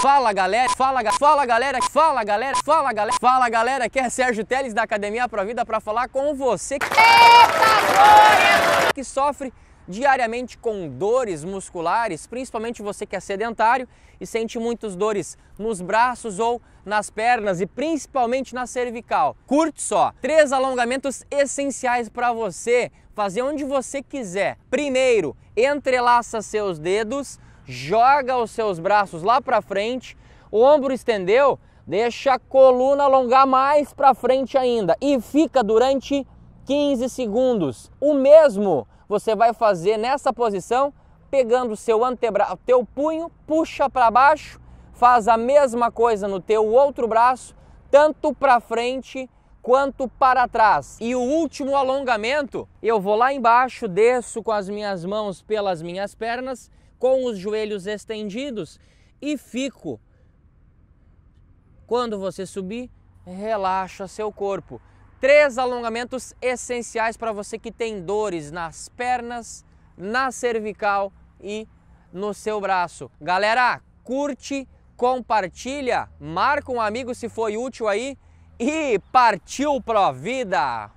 Fala galera, fala, fala galera, fala galera, fala galera, fala galera, aqui é Sérgio Teles da Academia Pro Vida para falar com você Eita, que sofre diariamente com dores musculares, principalmente você que é sedentário e sente muitas dores nos braços ou nas pernas e principalmente na cervical. Curte só! Três alongamentos essenciais para você fazer onde você quiser. Primeiro, entrelaça seus dedos joga os seus braços lá para frente, o ombro estendeu, deixa a coluna alongar mais para frente ainda e fica durante 15 segundos. O mesmo você vai fazer nessa posição, pegando seu antebraço, teu punho, puxa para baixo, faz a mesma coisa no teu outro braço, tanto para frente quanto para trás. E o último alongamento, eu vou lá embaixo, desço com as minhas mãos pelas minhas pernas com os joelhos estendidos e fico. Quando você subir, relaxa seu corpo. Três alongamentos essenciais para você que tem dores nas pernas, na cervical e no seu braço. Galera, curte, compartilha, marca um amigo se foi útil aí e partiu Pro Vida!